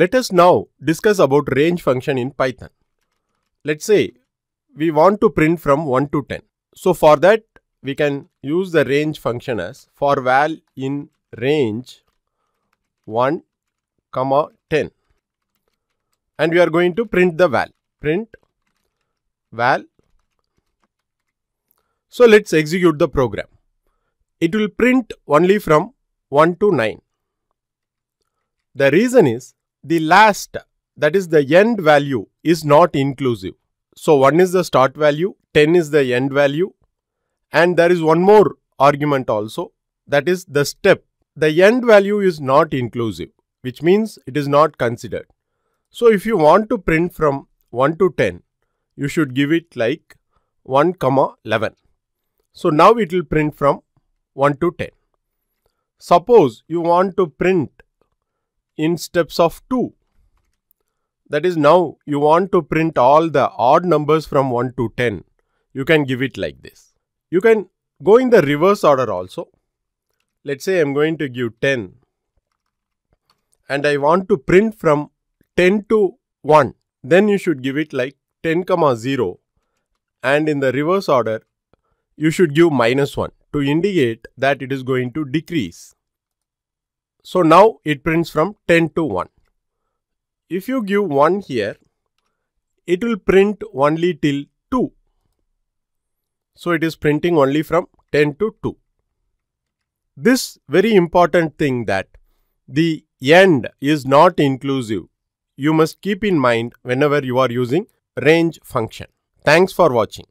Let us now discuss about range function in Python. Let's say we want to print from 1 to 10. So for that we can use the range function as for val in range 1 comma 10 and we are going to print the val print val so let's execute the program it will print only from 1 to 9 the reason is the last that is the end value is not inclusive. So 1 is the start value, 10 is the end value and there is one more argument also that is the step. The end value is not inclusive which means it is not considered. So if you want to print from 1 to 10 you should give it like 1 comma 11. So now it will print from 1 to 10. Suppose you want to print in steps of 2. That is now you want to print all the odd numbers from 1 to 10. You can give it like this. You can go in the reverse order also. Let's say I'm going to give 10 and I want to print from 10 to 1. Then you should give it like 10 comma 0 and in the reverse order you should give minus 1 to indicate that it is going to decrease. So now it prints from 10 to 1. If you give 1 here, it will print only till 2. So it is printing only from 10 to 2. This very important thing that the end is not inclusive. You must keep in mind whenever you are using range function. Thanks for watching.